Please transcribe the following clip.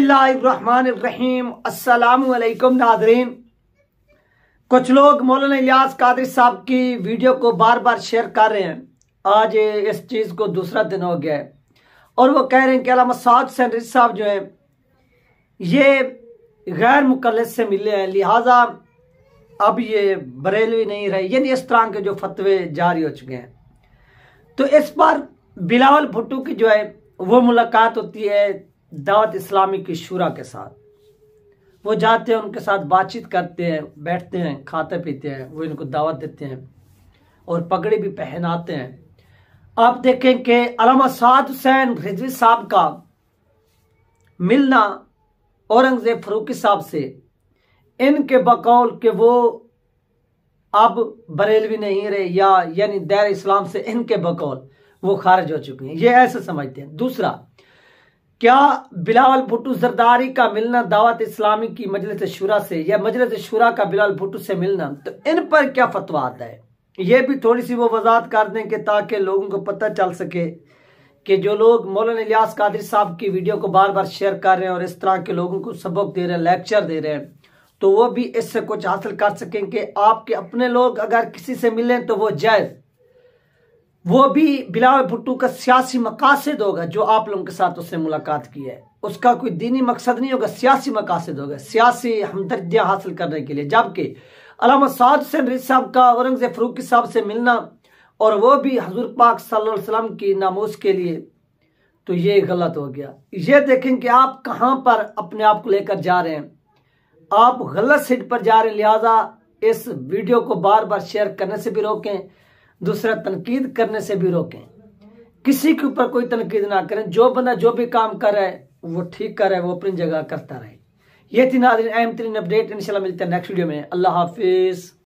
बसमीम नादरीन कुछ लोग मौलाना इलियास कादरी साहब की वीडियो को बार बार शेयर कर रहे हैं आज इस चीज़ को दूसरा दिन हो गया है और वो कह रहे हैं कि अलामा साद सैनरी साहब जो हैं ये गैर मुकलस से मिले हैं लिहाजा अब ये बरेलवी नहीं रहे यानी इस तरह के जो फतवे जारी हो चुके हैं तो इस बार बिलावल भुट्टू की जो है वो मुलाकात होती है दावत इस्लामी की शुरा के साथ वो जाते हैं उनके साथ बातचीत करते हैं बैठते हैं खाते पीते हैं वो इनको दावत देते हैं और पगड़ी भी पहनाते हैं आप देखें कि अलामा साद हुसैन रिजवी साहब का मिलना औरंगजेब फरूकी साहब से इनके बकौल के वो अब बरेलवी नहीं रहे या यानी दैर इस्लाम से इनके बकौल वो खारिज हो चुके हैं ये ऐसे समझते हैं दूसरा क्या बिलावल भुट्टो जरदारी का मिलना दावत इस्लामी की मजलिस शुरा से या मजलिस शुरा का बिलावल भुट्टो से मिलना तो इन पर क्या फतवा आता है ये भी थोड़ी सी वो वजात कर दें कि ताकि लोगों को पता चल सके कि जो लोग मौलाना इलियास कादरी साहब की वीडियो को बार बार शेयर कर रहे हैं और इस तरह के लोगों को सबक दे रहे हैं लेक्चर दे रहे हैं तो वो भी इससे कुछ हासिल कर सकें कि आपके अपने लोग अगर किसी से मिलें तो वो जायज़ वो भी बिलावल भुट्टो का सियासी मकासद होगा जो आप लोगों के साथ उसने मुलाकात की है उसका कोई दीनी मकसद नहीं होगा सियासी मकासद होगा सियासी हमदर्दियाँ हासिल करने के लिए जबकि अलामा साद हुसैन रिज साहब का औरंगजेब फरूकी साहब से मिलना और वो भी हजूर पाक सल्लम की नामोस के लिए तो ये गलत हो गया ये देखें कि आप कहाँ पर अपने आप को लेकर जा रहे हैं आप गलत सीट पर जा रहे हैं लिहाजा इस वीडियो को बार बार शेयर करने से भी रोकें दूसरा तनकीद करने से भी रोकें किसी के ऊपर कोई तनकीद ना करें जो बंदा जो भी काम कर रहा है वो ठीक कर रहा है वो अपनी जगह करता रहे ये थी नादरीन अहम तरीन अपडेट इंशाल्लाह मिलते हैं नेक्स्ट वीडियो में अल्लाह हाफिज़